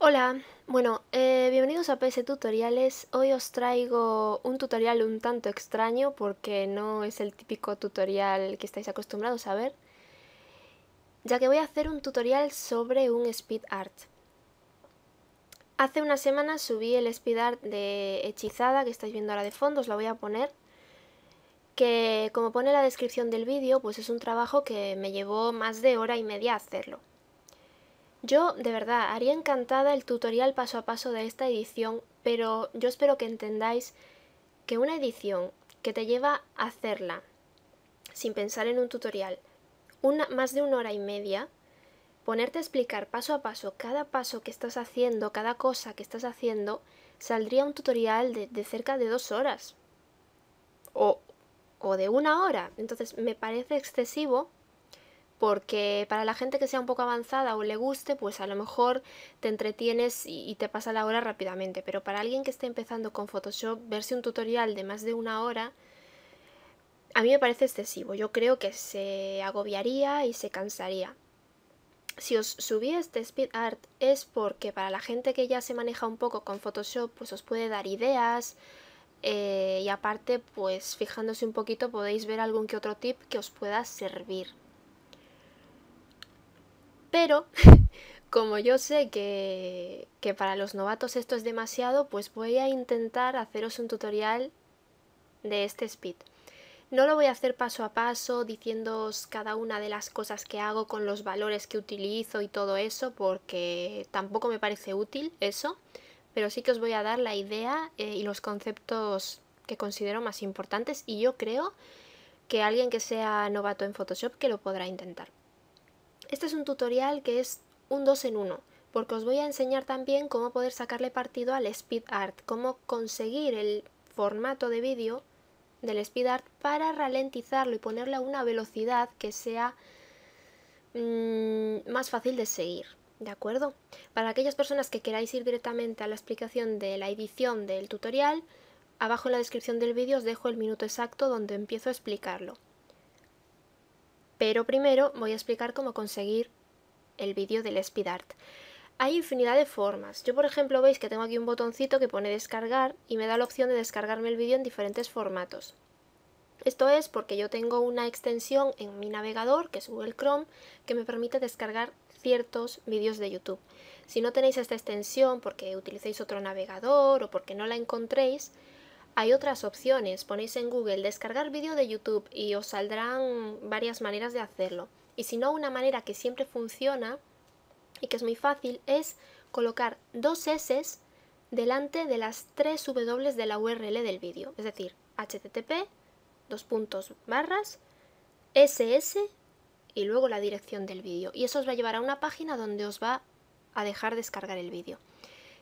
Hola, bueno, eh, bienvenidos a PS Tutoriales. Hoy os traigo un tutorial un tanto extraño porque no es el típico tutorial que estáis acostumbrados a ver, ya que voy a hacer un tutorial sobre un speed art. Hace una semana subí el speed art de Hechizada, que estáis viendo ahora de fondo, os lo voy a poner, que como pone la descripción del vídeo, pues es un trabajo que me llevó más de hora y media hacerlo. Yo, de verdad, haría encantada el tutorial paso a paso de esta edición, pero yo espero que entendáis que una edición que te lleva a hacerla sin pensar en un tutorial una, más de una hora y media, ponerte a explicar paso a paso cada paso que estás haciendo, cada cosa que estás haciendo, saldría un tutorial de, cerca de dos horas o de una hora. Entonces me parece excesivo porque para la gente que sea un poco avanzada o le guste, pues a lo mejor te entretienes y, te pasa la hora rápidamente, pero para alguien que esté empezando con Photoshop, verse un tutorial de más de una hora, a mí me parece excesivo, yo creo que se agobiaría y se cansaría. Si os subí este speed art es porque para la gente que ya se maneja un poco con Photoshop, pues os puede dar ideas, eh, y aparte, pues fijándose un poquito podéis ver algún que otro tip que os pueda servir. Pero como yo sé que, para los novatos esto es demasiado, pues voy a intentar haceros un tutorial de este speed. No lo voy a hacer paso a paso, diciéndoos cada una de las cosas que hago con los valores que utilizo y todo eso, porque tampoco me parece útil eso, pero sí que os voy a dar la idea eh, y los conceptos que considero más importantes y yo creo que alguien que sea novato en Photoshop que lo podrá intentar. Este es un tutorial que es un 2 en uno, porque os voy a enseñar también cómo poder sacarle partido al speed art, cómo conseguir el formato de vídeo del speed art para ralentizarlo y ponerle a una velocidad que sea mm, más fácil de seguir. ¿De acuerdo? Para aquellas personas que queráis ir directamente a la explicación de la edición del tutorial, abajo en la descripción del vídeo os dejo el minuto exacto donde empiezo a explicarlo. Pero primero voy a explicar cómo conseguir el vídeo del SpeedArt. Hay infinidad de formas. Yo, por ejemplo, veis que tengo aquí un botoncito que pone descargar y me da la opción de descargarme el vídeo en diferentes formatos. Esto es porque yo tengo una extensión en mi navegador, que es Google Chrome, que me permite descargar ciertos vídeos de YouTube. Si no tenéis esta extensión porque utilicéis otro navegador o porque no la encontréis, hay otras opciones, ponéis en Google descargar vídeo de YouTube y os saldrán varias maneras de hacerlo. Y si no, una manera que siempre funciona y que es muy fácil es colocar dos S delante de las tres W de la URL del vídeo. Es decir, http, dos puntos barras, ss y luego la dirección del vídeo. Y eso os va a llevar a una página donde os va a dejar descargar el vídeo.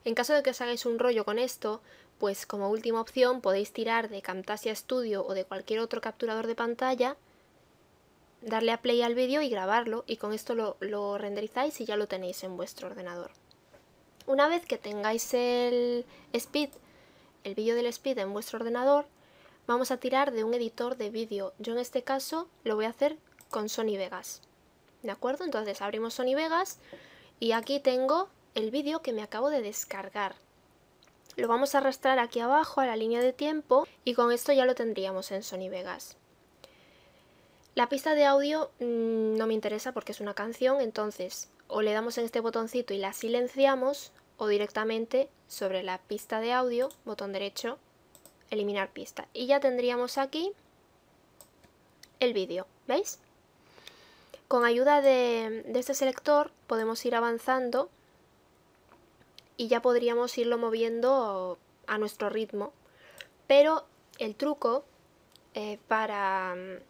En caso de que os hagáis un rollo con esto, pues como última opción podéis tirar de Camtasia Studio o de cualquier otro capturador de pantalla, darle a play al vídeo y grabarlo y con esto lo, renderizáis y ya lo tenéis en vuestro ordenador. Una vez que tengáis el speed, el vídeo del speed en vuestro ordenador, vamos a tirar de un editor de vídeo. Yo en este caso lo voy a hacer con Sony Vegas. ¿De acuerdo? Entonces abrimos Sony Vegas y aquí tengo el vídeo que me acabo de descargar. Lo vamos a arrastrar aquí abajo a la línea de tiempo y con esto ya lo tendríamos en Sony Vegas. La pista de audio mm, no me interesa porque es una canción, entonces o le damos en este botoncito y la silenciamos o directamente sobre la pista de audio, botón derecho, eliminar pista. Y ya tendríamos aquí el vídeo, ¿veis? Con ayuda de este selector podemos ir avanzando y ya podríamos irlo moviendo a nuestro ritmo. Pero el truco eh, para mm,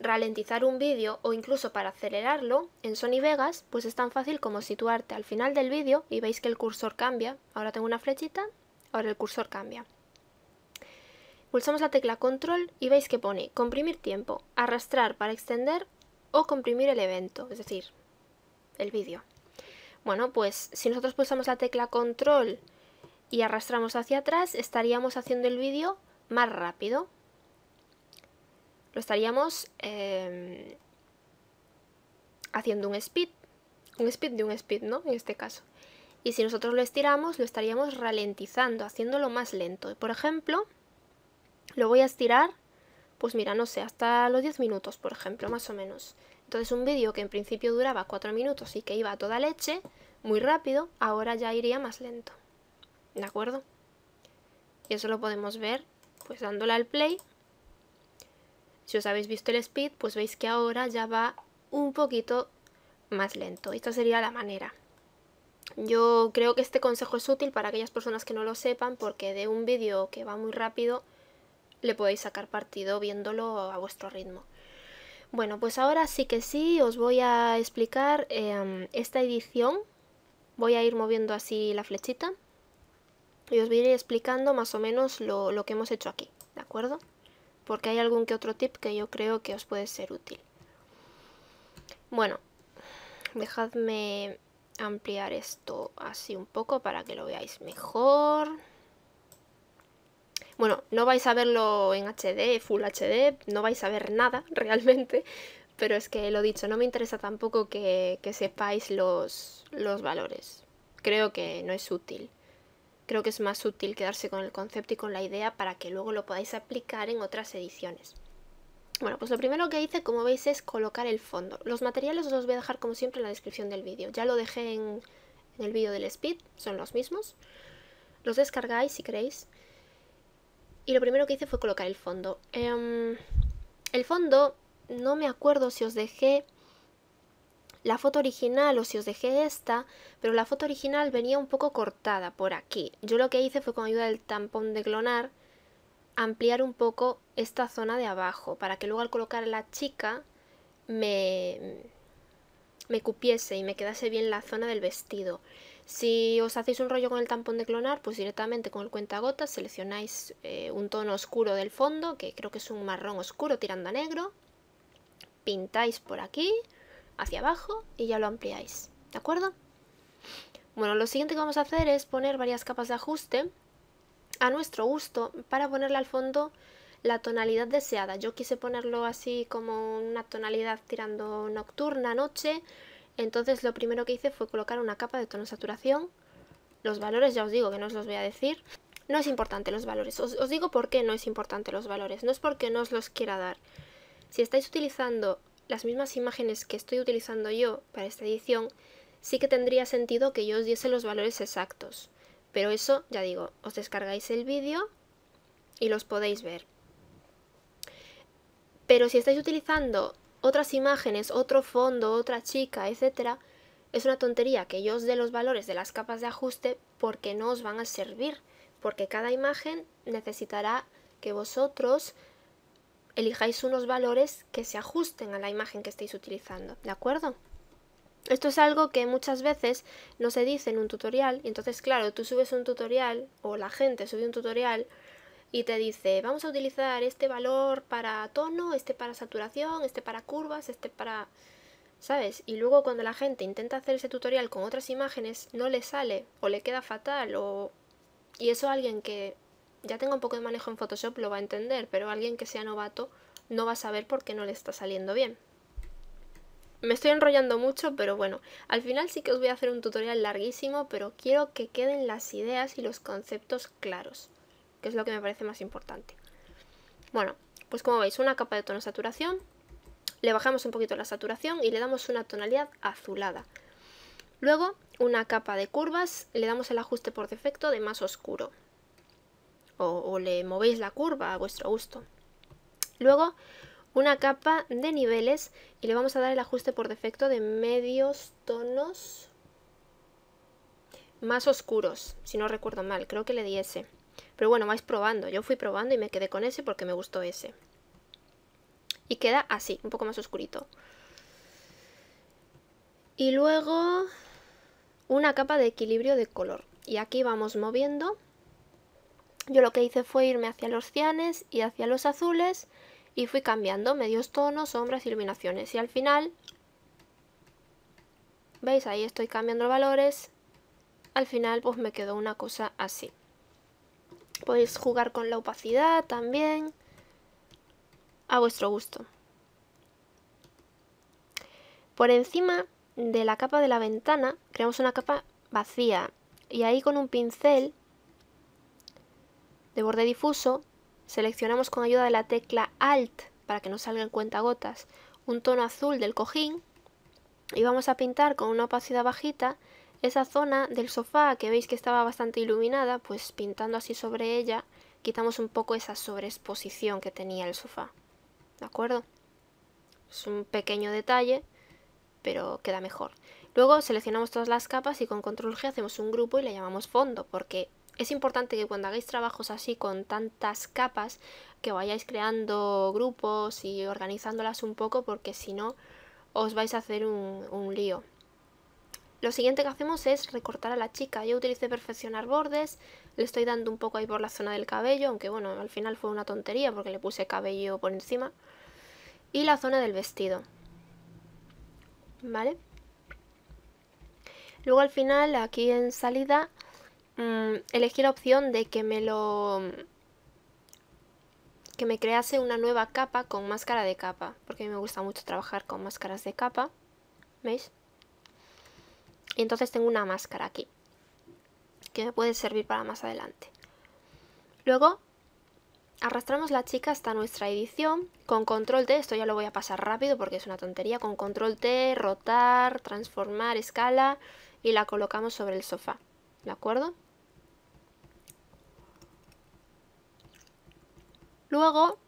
ralentizar un vídeo o incluso para acelerarlo en Sony Vegas, pues es tan fácil como situarte al final del vídeo y veis que el cursor cambia. Ahora tengo una flechita, ahora el cursor cambia. Pulsamos la tecla control y veis que pone comprimir tiempo, arrastrar para extender o comprimir el evento, es decir, el vídeo. Bueno, pues si nosotros pulsamos la tecla control y arrastramos hacia atrás, estaríamos haciendo el vídeo más rápido. Lo estaríamos em, haciendo un speed, un speed de un speed, ¿no? En este caso. Y si nosotros lo estiramos, lo estaríamos ralentizando, haciéndolo más lento. Por ejemplo, lo voy a estirar, pues mira, no sé, hasta los 10 minutos, por ejemplo, más o menos. Entonces un vídeo que en principio duraba 4 minutos y que iba a toda leche, muy rápido, ahora ya iría más lento. ¿De acuerdo? Y eso lo podemos ver pues dándole al play. Si os habéis visto el speed, pues veis que ahora ya va un poquito más lento. Esta sería la manera. Yo creo que este consejo es útil para aquellas personas que no lo sepan porque de un vídeo que va muy rápido le podéis sacar partido viéndolo a vuestro ritmo. Bueno, pues ahora sí que sí, os voy a explicar em, esta edición. Voy a ir moviendo así la flechita y os voy a ir explicando más o menos lo, lo que hemos hecho aquí, ¿de acuerdo? Porque hay algún que otro tip que yo creo que os puede ser útil. Bueno, dejadme ampliar esto así un poco para que lo veáis mejor. Bueno, no vais a verlo en HD, Full HD, no vais a ver nada realmente, pero es que lo dicho, no me interesa tampoco que, que sepáis los, los valores. Creo que no es útil. Creo que es más útil quedarse con el concepto y con la idea para que luego lo podáis aplicar en otras ediciones. Bueno, pues lo primero que hice, como veis, es colocar el fondo. Los materiales os los voy a dejar, como siempre, en la descripción del vídeo. Ya lo dejé en, en el vídeo del speed, son los mismos. Los descargáis si queréis. Y lo primero que hice fue colocar el fondo. Em, el fondo, no me acuerdo si os dejé la foto original o si os dejé esta, pero la foto original venía un poco cortada por aquí. Yo lo que hice fue con ayuda del tampón de clonar ampliar un poco esta zona de abajo para que luego al colocar la chica me, me cupiese y me quedase bien la zona del vestido. Si os hacéis un rollo con el tampón de clonar, pues directamente con el cuentagotas seleccionáis eh, un tono oscuro del fondo, que creo que es un marrón oscuro tirando a negro, pintáis por aquí, hacia abajo, y ya lo ampliáis, ¿de acuerdo? Bueno, lo siguiente que vamos a hacer es poner varias capas de ajuste a nuestro gusto para ponerle al fondo la tonalidad deseada. Yo quise ponerlo así como una tonalidad tirando nocturna, noche, entonces lo primero que hice fue colocar una capa de tono saturación. Los valores ya os digo que no os los voy a decir. No es importante los valores. Os, digo por qué no es importante los valores. No es porque no os los quiera dar. Si estáis utilizando las mismas imágenes que estoy utilizando yo para esta edición, sí que tendría sentido que yo os diese los valores exactos. Pero eso, ya digo, os descargáis el vídeo y los podéis ver. Pero si estáis utilizando otras imágenes, otro fondo, otra chica, etcétera, es una tontería que yo os dé los valores de las capas de ajuste porque no os van a servir, porque cada imagen necesitará que vosotros elijáis unos valores que se ajusten a la imagen que estáis utilizando, ¿de acuerdo? Esto es algo que muchas veces no se dice en un tutorial, entonces claro, tú subes un tutorial o la gente sube un tutorial y te dice, vamos a utilizar este valor para tono, este para saturación, este para curvas, este para... ¿Sabes? Y luego cuando la gente intenta hacer ese tutorial con otras imágenes, no le sale o le queda fatal o... Y eso alguien que ya tenga un poco de manejo en Photoshop lo va a entender, pero alguien que sea novato no va a saber por qué no le está saliendo bien. Me estoy enrollando mucho, pero bueno, al final sí que os voy a hacer un tutorial larguísimo, pero quiero que queden las ideas y los conceptos claros que es lo que me parece más importante. Bueno, pues como veis, una capa de tono saturación, le bajamos un poquito la saturación y le damos una tonalidad azulada. Luego, una capa de curvas, le damos el ajuste por defecto de más oscuro. O, le movéis la curva a vuestro gusto. Luego, una capa de niveles y le vamos a dar el ajuste por defecto de medios tonos más oscuros, si no recuerdo mal, creo que le di ese. Pero bueno, vais probando. Yo fui probando y me quedé con ese porque me gustó ese. Y queda así, un poco más oscurito. Y luego una capa de equilibrio de color. Y aquí vamos moviendo. Yo lo que hice fue irme hacia los cianes y hacia los azules y fui cambiando medios tonos, sombras, iluminaciones. Y al final, ¿veis? Ahí estoy cambiando valores. Al final pues me quedó una cosa así. Podéis jugar con la opacidad también. A vuestro gusto. Por encima de la capa de la ventana creamos una capa vacía. Y ahí con un pincel de borde difuso seleccionamos con ayuda de la tecla Alt para que no salga en gotas, un tono azul del cojín y vamos a pintar con una opacidad bajita esa zona del sofá que veis que estaba bastante iluminada, pues pintando así sobre ella, quitamos un poco esa sobreexposición que tenía el sofá. ¿De acuerdo? Es un pequeño detalle, pero queda mejor. Luego seleccionamos todas las capas y con control G hacemos un grupo y le llamamos fondo, porque es importante que cuando hagáis trabajos así con tantas capas, que vayáis creando grupos y organizándolas un poco, porque si no, os vais a hacer un, un lío. Lo siguiente que hacemos es recortar a la chica. Yo utilicé perfeccionar bordes, le estoy dando un poco ahí por la zona del cabello, aunque bueno, al final fue una tontería porque le puse cabello por encima. Y la zona del vestido. ¿Vale? Luego al final, aquí en salida, mm, elegí la opción de que me lo... que me crease una nueva capa con máscara de capa, porque a mí me gusta mucho trabajar con máscaras de capa. ¿Veis? Y entonces tengo una máscara aquí, que me puede servir para más adelante. Luego arrastramos la chica hasta nuestra edición con control T, esto ya lo voy a pasar rápido porque es una tontería, con control T, rotar, transformar, escala y la colocamos sobre el sofá, ¿de acuerdo? Luego,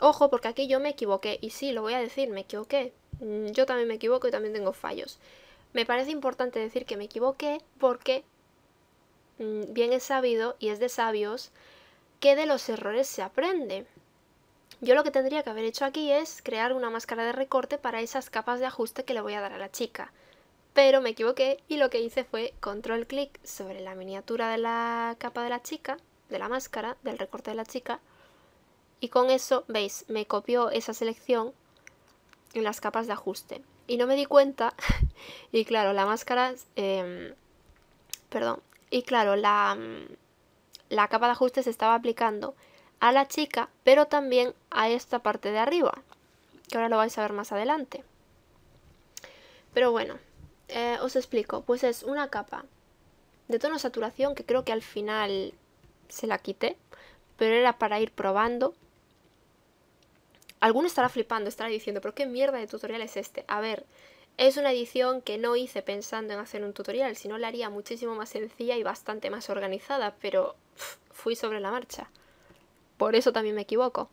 ojo porque aquí yo me equivoqué y sí, lo voy a decir, me equivoqué. Mm, yo también me equivoco y también tengo fallos. Me parece importante decir que me equivoqué porque mm, bien es sabido y es de sabios que de los errores se aprende. Yo lo que tendría que haber hecho aquí es crear una máscara de recorte para esas capas de ajuste que le voy a dar a la chica. Pero me equivoqué y lo que hice fue control clic sobre la miniatura de la capa de la chica, de la máscara, del recorte de la chica. Y con eso, veis, me copió esa selección en las capas de ajuste y no me di cuenta. y claro, la máscara... Em, perdón. Y claro, la, mm, la capa de ajuste se estaba aplicando a la chica, pero también a esta parte de arriba, que ahora lo vais a ver más adelante. Pero bueno, eh, os explico. Pues es una capa de tono saturación que creo que al final se la quité, pero era para ir probando Alguno estará flipando, estará diciendo, pero qué mierda de tutorial es este. A ver, es una edición que no hice pensando en hacer un tutorial, si no la haría muchísimo más sencilla y bastante más organizada, pero fui sobre la marcha. Por eso también me equivoco.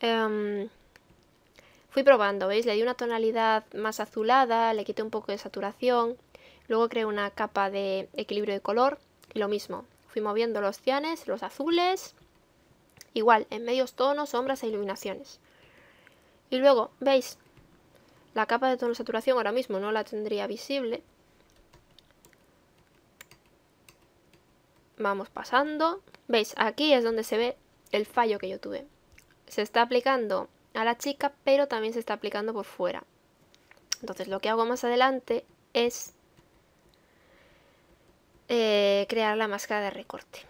Em, fui probando, ¿veis? Le di una tonalidad más azulada, le quité un poco de saturación, luego creé una capa de equilibrio de color y lo mismo. Fui moviendo los cianes, los azules, igual, en medios tonos, sombras e iluminaciones. Y luego, veis, la capa de tono saturación ahora mismo no la tendría visible. Vamos pasando. Veis, aquí es donde se ve el fallo que yo tuve. Se está aplicando a la chica, pero también se está aplicando por fuera. Entonces lo que hago más adelante es eh, crear la máscara de recorte.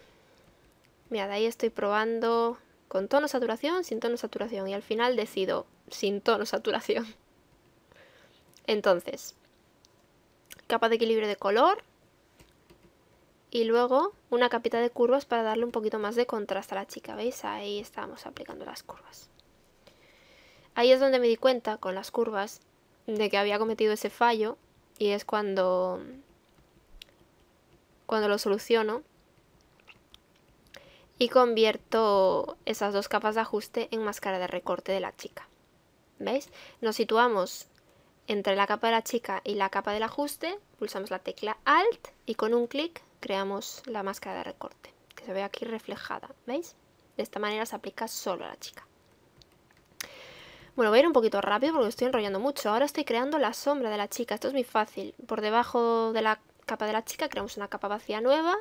Mirad, ahí estoy probando con tono saturación, sin tono saturación. Y al final decido sin tono saturación. Entonces, capa de equilibrio de color. Y luego una capita de curvas para darle un poquito más de contraste a la chica. ¿Veis? Ahí estábamos aplicando las curvas. Ahí es donde me di cuenta con las curvas de que había cometido ese fallo. Y es cuando, cuando lo soluciono y convierto esas dos capas de ajuste en máscara de recorte de la chica. ¿Veis? Nos situamos entre la capa de la chica y la capa del ajuste, pulsamos la tecla Alt y con un clic creamos la máscara de recorte, que se ve aquí reflejada, ¿veis? De esta manera se aplica solo a la chica. Bueno, voy a ir un poquito rápido porque estoy enrollando mucho. Ahora estoy creando la sombra de la chica, esto es muy fácil. Por debajo de la capa de la chica creamos una capa vacía nueva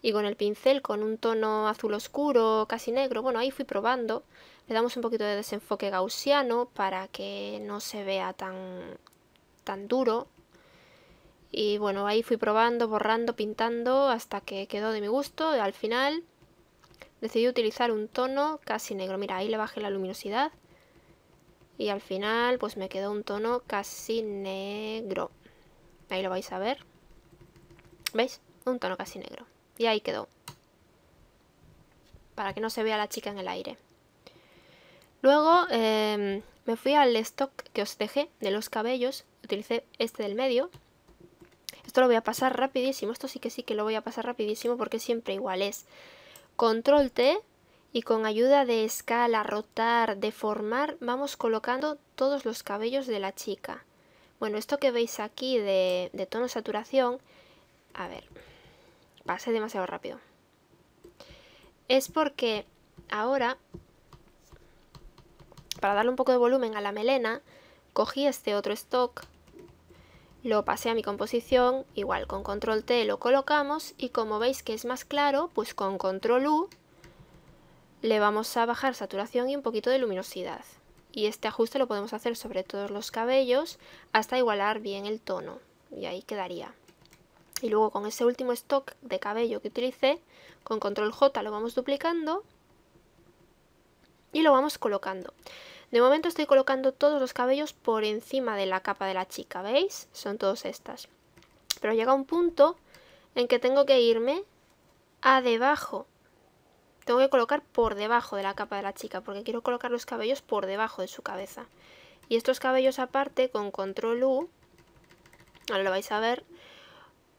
y con el pincel con un tono azul oscuro, casi negro, bueno, ahí fui probando, le damos un poquito de desenfoque gaussiano para que no se vea tan, tan duro y bueno, ahí fui probando, borrando, pintando hasta que quedó de mi gusto. Al final decidí utilizar un tono casi negro. Mira, ahí le bajé la luminosidad. Y al final pues me quedó un tono casi negro. Ahí lo vais a ver. ¿Veis? Un tono casi negro. Y ahí quedó. Para que no se vea la chica en el aire. Luego em, me fui al stock que os dejé de los cabellos. Utilicé este del medio. Esto lo voy a pasar rapidísimo. Esto sí que sí que lo voy a pasar rapidísimo porque siempre igual es. Control T y con ayuda de escala, rotar, deformar, vamos colocando todos los cabellos de la chica. Bueno, esto que veis aquí de, de tono saturación a ver. Pasé demasiado rápido. Es porque ahora, para darle un poco de volumen a la melena, cogí este otro stock, lo pasé a mi composición, igual con control T lo colocamos y como veis que es más claro, pues con control U le vamos a bajar saturación y un poquito de luminosidad. Y este ajuste lo podemos hacer sobre todos los cabellos hasta igualar bien el tono. Y ahí quedaría. Y luego con ese último stock de cabello que utilicé, con control J lo vamos duplicando y lo vamos colocando. De momento estoy colocando todos los cabellos por encima de la capa de la chica, ¿veis? Son todas estas. Pero llega un punto en que tengo que irme a debajo. Tengo que colocar por debajo de la capa de la chica, porque quiero colocar los cabellos por debajo de su cabeza. Y estos cabellos aparte, con control U, ahora lo vais a ver,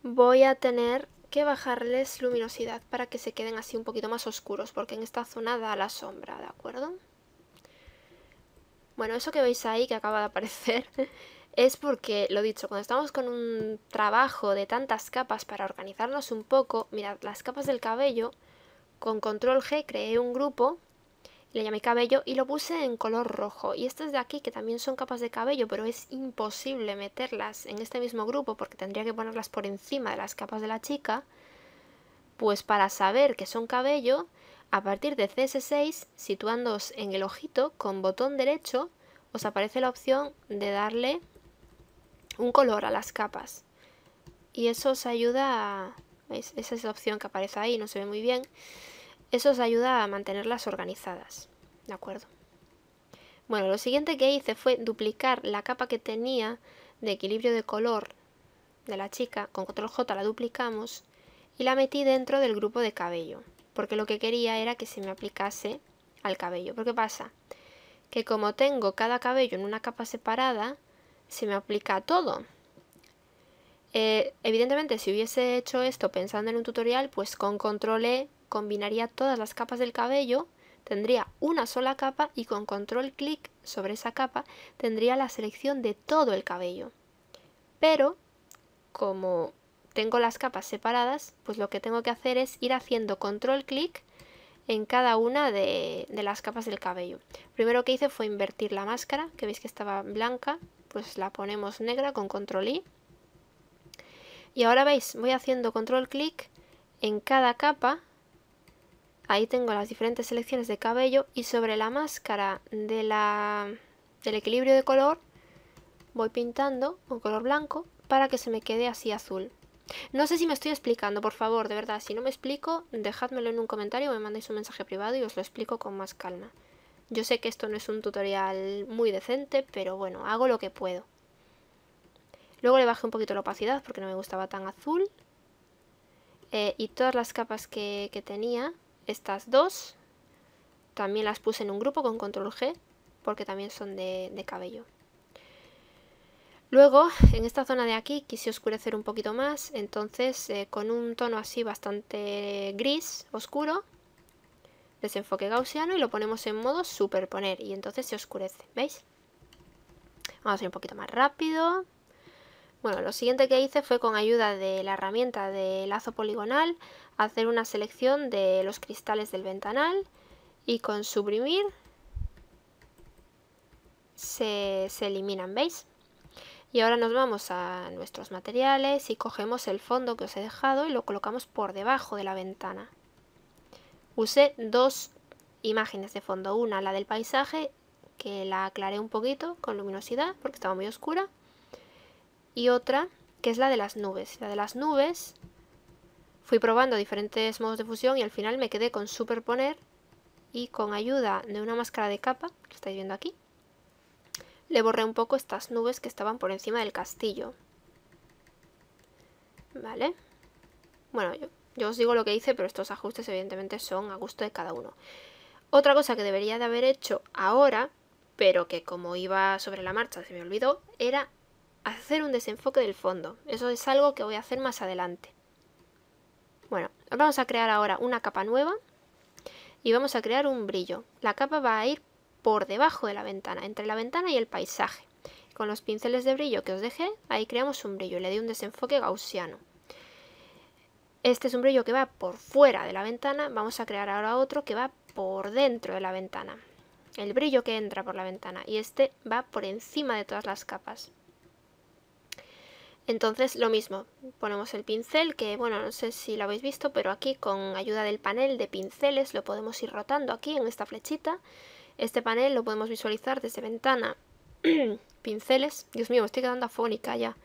voy a tener que bajarles luminosidad para que se queden así un poquito más oscuros, porque en esta zona da la sombra, ¿de acuerdo? Bueno, eso que veis ahí que acaba de aparecer es porque, lo dicho, cuando estamos con un trabajo de tantas capas para organizarnos un poco, mirad, las capas del cabello, con control G creé un grupo le llamé cabello y lo puse en color rojo y estas de aquí que también son capas de cabello pero es imposible meterlas en este mismo grupo porque tendría que ponerlas por encima de las capas de la chica pues para saber que son cabello a partir de CS6 situándoos en el ojito con botón derecho os aparece la opción de darle un color a las capas y eso os ayuda a... ¿Veis? Esa es la opción que aparece ahí, no se ve muy bien eso os ayuda a mantenerlas organizadas, ¿de acuerdo? Bueno, lo siguiente que hice fue duplicar la capa que tenía de equilibrio de color de la chica, con control J la duplicamos y la metí dentro del grupo de cabello, porque lo que quería era que se me aplicase al cabello. ¿Por qué pasa? Que como tengo cada cabello en una capa separada, se me aplica a todo. Eh, evidentemente, si hubiese hecho esto pensando en un tutorial, pues con control E combinaría todas las capas del cabello, tendría una sola capa y con control clic sobre esa capa tendría la selección de todo el cabello. Pero, como tengo las capas separadas, pues lo que tengo que hacer es ir haciendo control clic en cada una de, de, las capas del cabello. Primero que hice fue invertir la máscara, que veis que estaba blanca, pues la ponemos negra con control I. Y ahora veis, voy haciendo control clic en cada capa Ahí tengo las diferentes selecciones de cabello y sobre la máscara de la, del equilibrio de color voy pintando un color blanco para que se me quede así azul. No sé si me estoy explicando, por favor, de verdad, si no me explico, dejádmelo en un comentario o me mandáis un mensaje privado y os lo explico con más calma. Yo sé que esto no es un tutorial muy decente, pero bueno, hago lo que puedo. Luego le bajé un poquito la opacidad porque no me gustaba tan azul. Eh, y todas las capas que tenía estas dos también las puse en un grupo con control G porque también son de, cabello. Luego, en esta zona de aquí quise oscurecer un poquito más, entonces eh, con un tono así bastante gris, oscuro, desenfoque gaussiano y lo ponemos en modo superponer y entonces se oscurece, ¿veis? Vamos a ir un poquito más rápido. Bueno, lo siguiente que hice fue con ayuda de la herramienta de lazo poligonal hacer una selección de los cristales del ventanal y con suprimir se, se eliminan, ¿veis? Y ahora nos vamos a nuestros materiales y cogemos el fondo que os he dejado y lo colocamos por debajo de la ventana. Usé dos imágenes de fondo, una la del paisaje que la aclaré un poquito con luminosidad porque estaba muy oscura y otra que es la de las nubes. La de las nubes fui probando diferentes modos de fusión y al final me quedé con superponer y con ayuda de una máscara de capa, que estáis viendo aquí, le borré un poco estas nubes que estaban por encima del castillo. Vale. Bueno, yo, yo os digo lo que hice, pero estos ajustes evidentemente son a gusto de cada uno. Otra cosa que debería de haber hecho ahora, pero que como iba sobre la marcha se me olvidó, era hacer un desenfoque del fondo. Eso es algo que voy a hacer más adelante. Bueno, vamos a crear ahora una capa nueva y vamos a crear un brillo. La capa va a ir por debajo de la ventana, entre la ventana y el paisaje. Con los pinceles de brillo que os dejé, ahí creamos un brillo y le di un desenfoque gaussiano. Este es un brillo que va por fuera de la ventana, vamos a crear ahora otro que va por dentro de la ventana. El brillo que entra por la ventana y este va por encima de todas las capas. Entonces lo mismo, ponemos el pincel que, bueno, no sé si lo habéis visto, pero aquí con ayuda del panel de pinceles lo podemos ir rotando aquí en esta flechita. Este panel lo podemos visualizar desde ventana, pinceles. Dios mío, me estoy quedando afónica ya.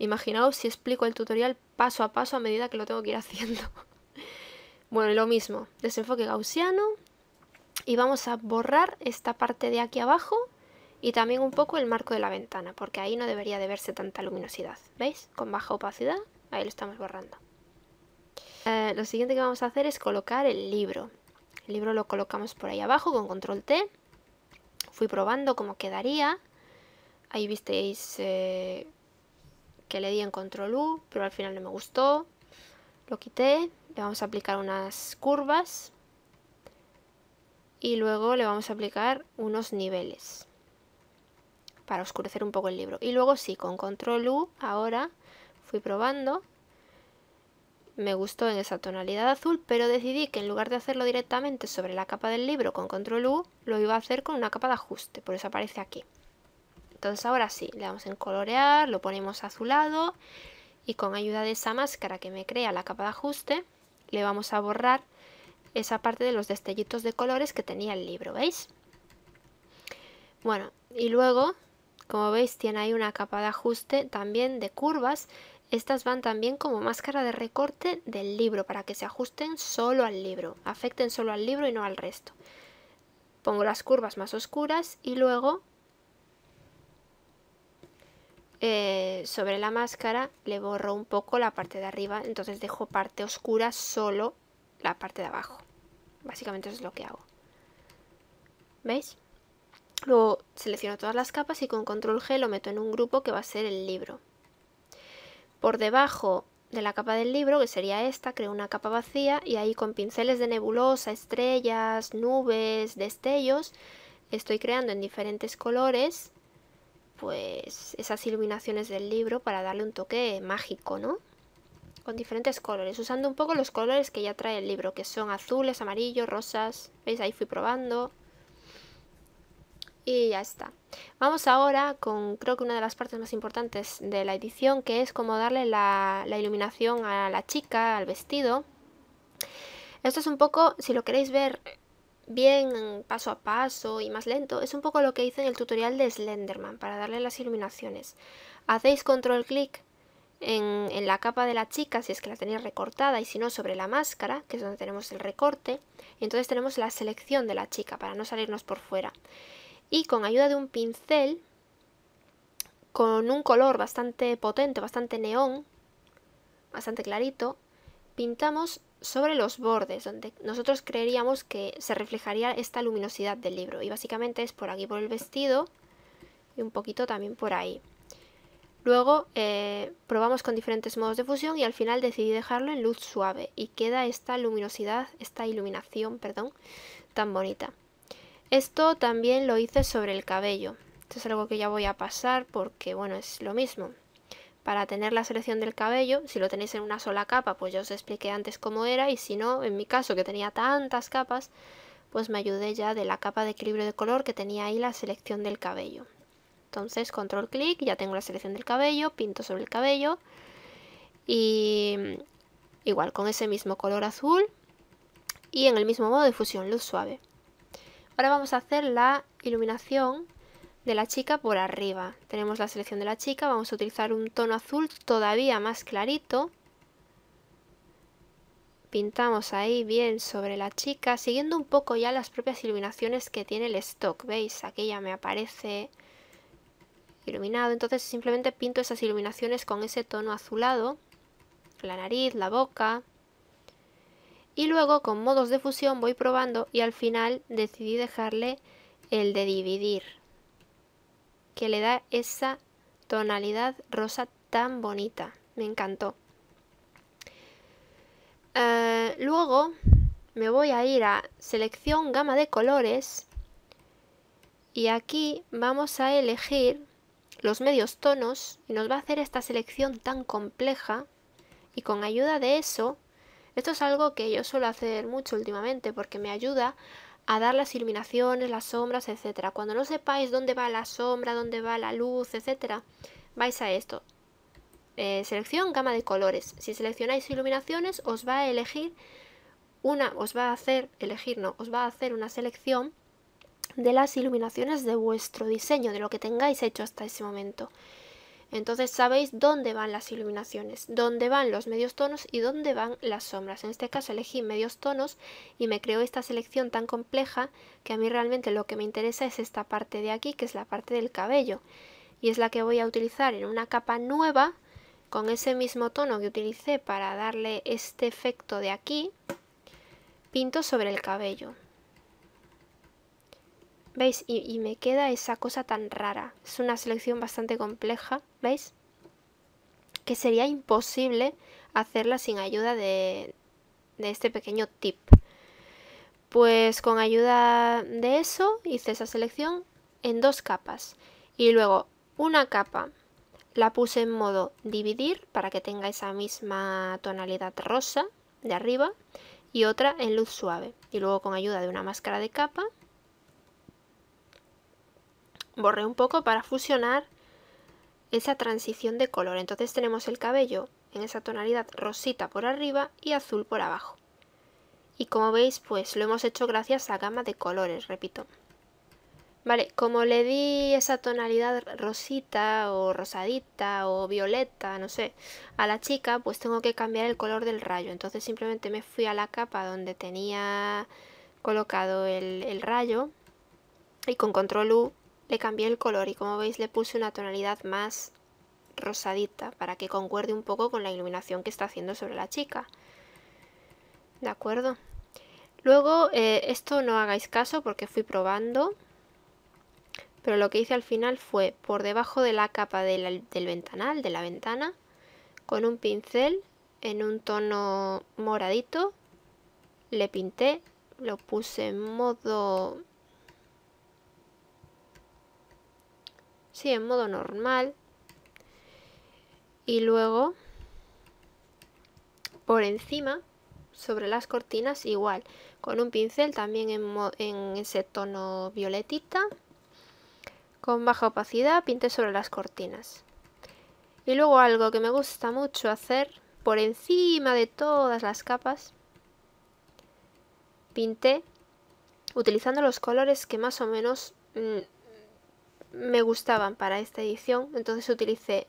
Imaginaos si explico el tutorial paso a paso a medida que lo tengo que ir haciendo. bueno, lo mismo, desenfoque gaussiano y vamos a borrar esta parte de aquí abajo y también un poco el marco de la ventana, porque ahí no debería de verse tanta luminosidad. ¿Veis? Con baja opacidad, ahí lo estamos borrando. Eh, lo siguiente que vamos a hacer es colocar el libro. El libro lo colocamos por ahí abajo con control T. Fui probando cómo quedaría. Ahí visteis eh, que le di en control U, pero al final no me gustó. Lo quité, le vamos a aplicar unas curvas y luego le vamos a aplicar unos niveles para oscurecer un poco el libro. Y luego sí, con control U ahora fui probando. Me gustó en esa tonalidad azul, pero decidí que en lugar de hacerlo directamente sobre la capa del libro con control U, lo iba a hacer con una capa de ajuste, por eso aparece aquí. Entonces ahora sí, le damos en colorear, lo ponemos azulado y con ayuda de esa máscara que me crea la capa de ajuste, le vamos a borrar esa parte de los destellitos de colores que tenía el libro, ¿veis? Bueno, y luego como veis tiene ahí una capa de ajuste también de curvas. Estas van también como máscara de recorte del libro para que se ajusten solo al libro, afecten solo al libro y no al resto. Pongo las curvas más oscuras y luego eh, sobre la máscara le borro un poco la parte de arriba, entonces dejo parte oscura solo la parte de abajo. Básicamente eso es lo que hago. ¿Veis? Luego selecciono todas las capas y con control G lo meto en un grupo que va a ser el libro. Por debajo de la capa del libro, que sería esta, creo una capa vacía y ahí con pinceles de nebulosa, estrellas, nubes, destellos, estoy creando en diferentes colores pues esas iluminaciones del libro para darle un toque mágico, ¿no? Con diferentes colores, usando un poco los colores que ya trae el libro, que son azules, amarillos, rosas, ¿veis? Ahí fui probando, y ya está. Vamos ahora con creo que una de las partes más importantes de la edición que es como darle la, iluminación a la chica, al vestido. Esto es un poco, si lo queréis ver bien paso a paso y más lento, es un poco lo que hice en el tutorial de Slenderman para darle las iluminaciones. Hacéis control clic en, en, la capa de la chica, si es que la tenéis recortada, y si no, sobre la máscara, que es donde tenemos el recorte, y entonces tenemos la selección de la chica para no salirnos por fuera y con ayuda de un pincel con un color bastante potente, bastante neón, bastante clarito, pintamos sobre los bordes donde nosotros creeríamos que se reflejaría esta luminosidad del libro y básicamente es por aquí por el vestido y un poquito también por ahí. Luego eh, probamos con diferentes modos de fusión y al final decidí dejarlo en luz suave y queda esta luminosidad, esta iluminación, perdón, tan bonita. Esto también lo hice sobre el cabello. Esto es algo que ya voy a pasar porque, bueno, es lo mismo. Para tener la selección del cabello, si lo tenéis en una sola capa, pues ya os expliqué antes cómo era y si no, en mi caso que tenía tantas capas, pues me ayudé ya de la capa de equilibrio de color que tenía ahí la selección del cabello. Entonces, control clic, ya tengo la selección del cabello, pinto sobre el cabello y igual con ese mismo color azul y en el mismo modo de fusión luz suave. Ahora vamos a hacer la iluminación de la chica por arriba. Tenemos la selección de la chica, vamos a utilizar un tono azul todavía más clarito. Pintamos ahí bien sobre la chica, siguiendo un poco ya las propias iluminaciones que tiene el stock. ¿Veis? Aquí ya me aparece iluminado, entonces simplemente pinto esas iluminaciones con ese tono azulado. La nariz, la boca, y luego con modos de fusión voy probando y al final decidí dejarle el de dividir que le da esa tonalidad rosa tan bonita me encantó eh, luego me voy a ir a selección gama de colores y aquí vamos a elegir los medios tonos y nos va a hacer esta selección tan compleja y con ayuda de eso esto es algo que yo suelo hacer mucho últimamente porque me ayuda a dar las iluminaciones, las sombras, etcétera. Cuando no sepáis dónde va la sombra, dónde va la luz, etcétera, vais a esto. Eh, selección gama de colores. Si seleccionáis iluminaciones, os va a elegir una, os va a hacer, elegir no, os va a hacer una selección de las iluminaciones de vuestro diseño, de lo que tengáis hecho hasta ese momento. Entonces sabéis dónde van las iluminaciones, dónde van los medios tonos y dónde van las sombras. En este caso elegí medios tonos y me creó esta selección tan compleja que a mí realmente lo que me interesa es esta parte de aquí, que es la parte del cabello. Y es la que voy a utilizar en una capa nueva con ese mismo tono que utilicé para darle este efecto de aquí, pinto sobre el cabello. ¿Veis? Y, me queda esa cosa tan rara. Es una selección bastante compleja, ¿veis? Que sería imposible hacerla sin ayuda de, de este pequeño tip. Pues con ayuda de eso hice esa selección en dos capas. Y luego una capa la puse en modo dividir para que tenga esa misma tonalidad rosa de arriba y otra en luz suave. Y luego con ayuda de una máscara de capa borré un poco para fusionar esa transición de color. Entonces tenemos el cabello en esa tonalidad rosita por arriba y azul por abajo. Y como veis, pues lo hemos hecho gracias a gama de colores, repito. Vale, como le di esa tonalidad rosita o rosadita o violeta, no sé, a la chica, pues tengo que cambiar el color del rayo. Entonces simplemente me fui a la capa donde tenía colocado el, rayo y con control U le cambié el color y como veis le puse una tonalidad más rosadita para que concuerde un poco con la iluminación que está haciendo sobre la chica. ¿De acuerdo? Luego, eh, esto no hagáis caso porque fui probando, pero lo que hice al final fue por debajo de la capa del ventanal, de la ventana, con un pincel en un tono moradito, le pinté, lo puse en modo sí, en modo normal. Y luego, por encima, sobre las cortinas igual, con un pincel también en, ese tono violetita, con baja opacidad, pinté sobre las cortinas. Y luego algo que me gusta mucho hacer, por encima de todas las capas, pinté utilizando los colores que más o menos mm, me gustaban para esta edición, entonces utilicé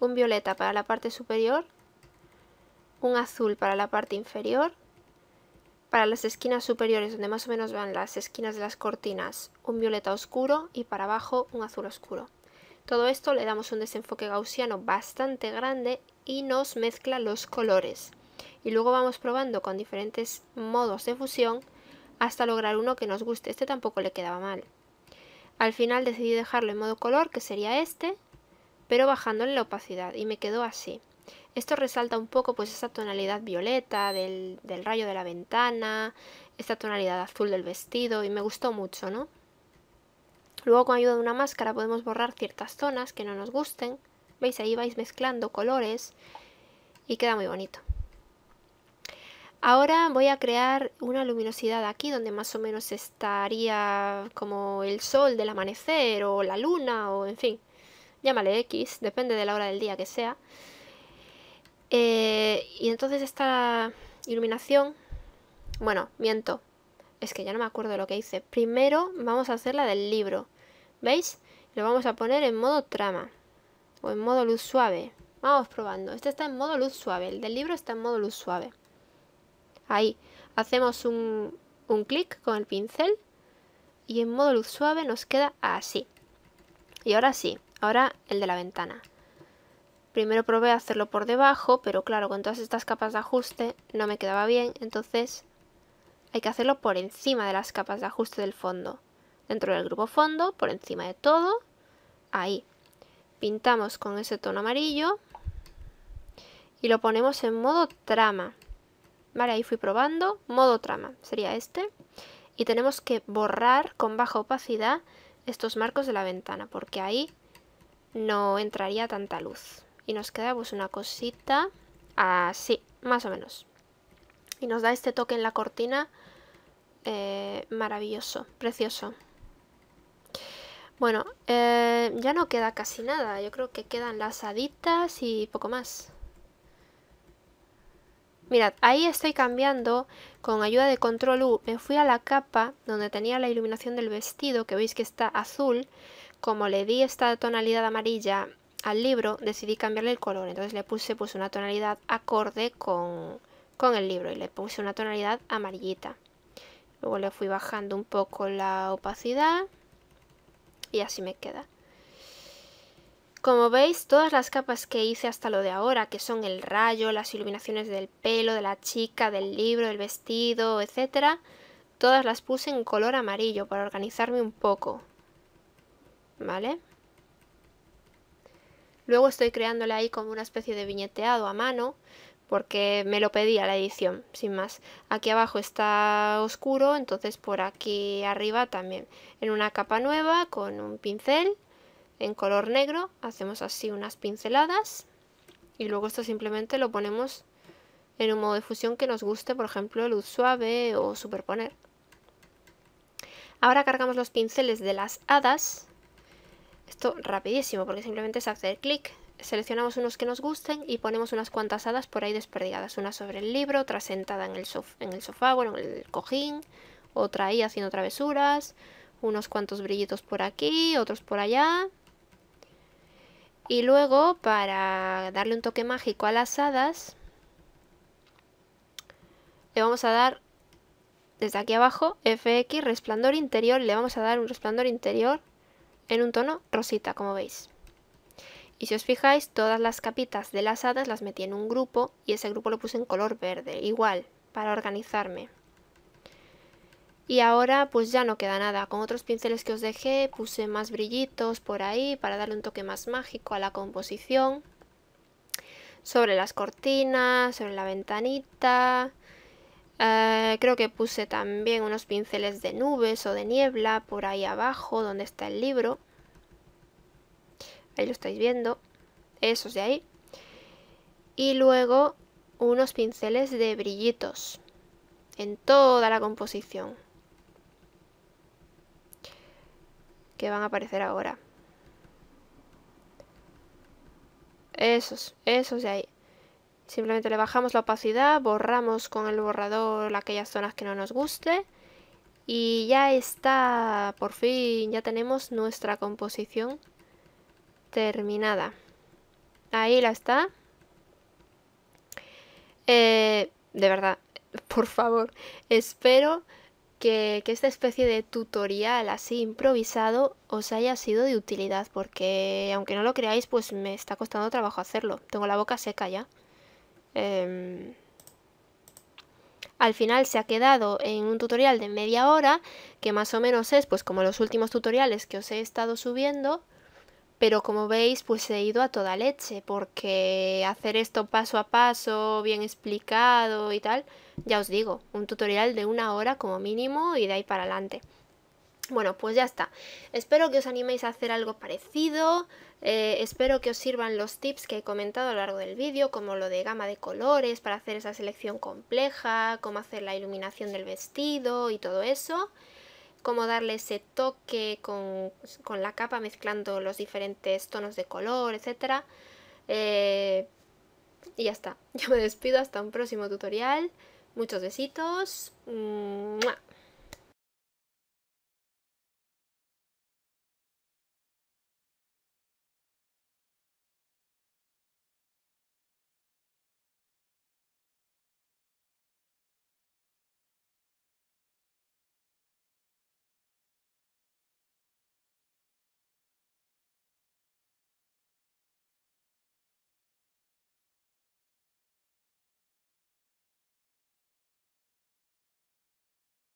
un violeta para la parte superior, un azul para la parte inferior, para las esquinas superiores donde más o menos van las esquinas de las cortinas un violeta oscuro y para abajo un azul oscuro. Todo esto le damos un desenfoque gaussiano bastante grande y nos mezcla los colores. Y luego vamos probando con diferentes modos de fusión hasta lograr uno que nos guste. Este tampoco le quedaba mal. Al final decidí dejarlo en modo color, que sería este, pero bajándole la opacidad y me quedó así. Esto resalta un poco pues esa tonalidad violeta del, del rayo de la ventana, esta tonalidad azul del vestido y me gustó mucho, ¿no? Luego con ayuda de una máscara podemos borrar ciertas zonas que no nos gusten. ¿Veis? Ahí vais mezclando colores y queda muy bonito. Ahora voy a crear una luminosidad aquí donde más o menos estaría como el sol del amanecer o la luna o en fin, llámale X, depende de la hora del día que sea. Eh, y entonces esta iluminación, bueno, miento, es que ya no me acuerdo lo que hice. Primero vamos a hacer la del libro, ¿veis? Lo vamos a poner en modo trama o en modo luz suave. Vamos probando, este está en modo luz suave, el del libro está en modo luz suave. Ahí hacemos un, clic con el pincel y en modo luz suave nos queda así. Y ahora sí, ahora el de la ventana. Primero probé hacerlo por debajo, pero claro, con todas estas capas de ajuste no me quedaba bien, entonces hay que hacerlo por encima de las capas de ajuste del fondo. Dentro del grupo fondo, por encima de todo, ahí. Pintamos con ese tono amarillo y lo ponemos en modo trama. Vale, ahí fui probando. Modo trama sería este. Y tenemos que borrar con baja opacidad estos marcos de la ventana, porque ahí no entraría tanta luz. Y nos queda pues, una cosita así, más o menos. Y nos da este toque en la cortina eh, maravilloso, precioso. Bueno, eh, ya no queda casi nada. Yo creo que quedan las haditas y poco más. Mirad, ahí estoy cambiando con ayuda de control U. Me fui a la capa donde tenía la iluminación del vestido, que veis que está azul. Como le di esta tonalidad amarilla al libro, decidí cambiarle el color. Entonces le puse pues, una tonalidad acorde con, con el libro y le puse una tonalidad amarillita. Luego le fui bajando un poco la opacidad y así me queda. Como veis, todas las capas que hice hasta lo de ahora, que son el rayo, las iluminaciones del pelo, de la chica, del libro, del vestido, etc., todas las puse en color amarillo para organizarme un poco. ¿Vale? Luego estoy creándole ahí como una especie de viñeteado a mano, porque me lo pedía la edición, sin más. Aquí abajo está oscuro, entonces por aquí arriba también. En una capa nueva, con un pincel, en color negro, hacemos así unas pinceladas y luego esto simplemente lo ponemos en un modo de fusión que nos guste, por ejemplo luz suave o superponer. Ahora cargamos los pinceles de las hadas, esto rapidísimo porque simplemente es hacer clic, seleccionamos unos que nos gusten y ponemos unas cuantas hadas por ahí desperdigadas, una sobre el libro, otra sentada en el, en el sofá, bueno, en el cojín, otra ahí haciendo travesuras, unos cuantos brillitos por aquí, otros por allá, y luego, para darle un toque mágico a las hadas, le vamos a dar, desde aquí abajo, FX, resplandor interior, le vamos a dar un resplandor interior en un tono rosita, como veis. Y si os fijáis, todas las capitas de las hadas las metí en un grupo y ese grupo lo puse en color verde, igual, para organizarme. Y ahora pues ya no queda nada, con otros pinceles que os dejé puse más brillitos por ahí para darle un toque más mágico a la composición. Sobre las cortinas, sobre la ventanita, eh, creo que puse también unos pinceles de nubes o de niebla por ahí abajo donde está el libro. Ahí lo estáis viendo, esos de ahí. Y luego unos pinceles de brillitos en toda la composición. que van a aparecer ahora. Esos, esos de ahí. Simplemente le bajamos la opacidad, borramos con el borrador aquellas zonas que no nos guste. Y ya está, por fin, ya tenemos nuestra composición terminada. Ahí la está. Eh, de verdad, por favor, espero que, esta especie de tutorial así improvisado os haya sido de utilidad, porque aunque no lo creáis, pues me está costando trabajo hacerlo. Tengo la boca seca ya. Em, al final se ha quedado en un tutorial de media hora, que más o menos es pues como los últimos tutoriales que os he estado subiendo, pero como veis, pues he ido a toda leche, porque hacer esto paso a paso, bien explicado y tal, ya os digo, un tutorial de una hora como mínimo y de ahí para adelante. Bueno, pues ya está. Espero que os animéis a hacer algo parecido. Eh, espero que os sirvan los tips que he comentado a lo largo del vídeo, como lo de gama de colores para hacer esa selección compleja, cómo hacer la iluminación del vestido y todo eso cómo darle ese toque con, la capa mezclando los diferentes tonos de color, etc. Eh, y ya está, yo me despido hasta un próximo tutorial. Muchos besitos.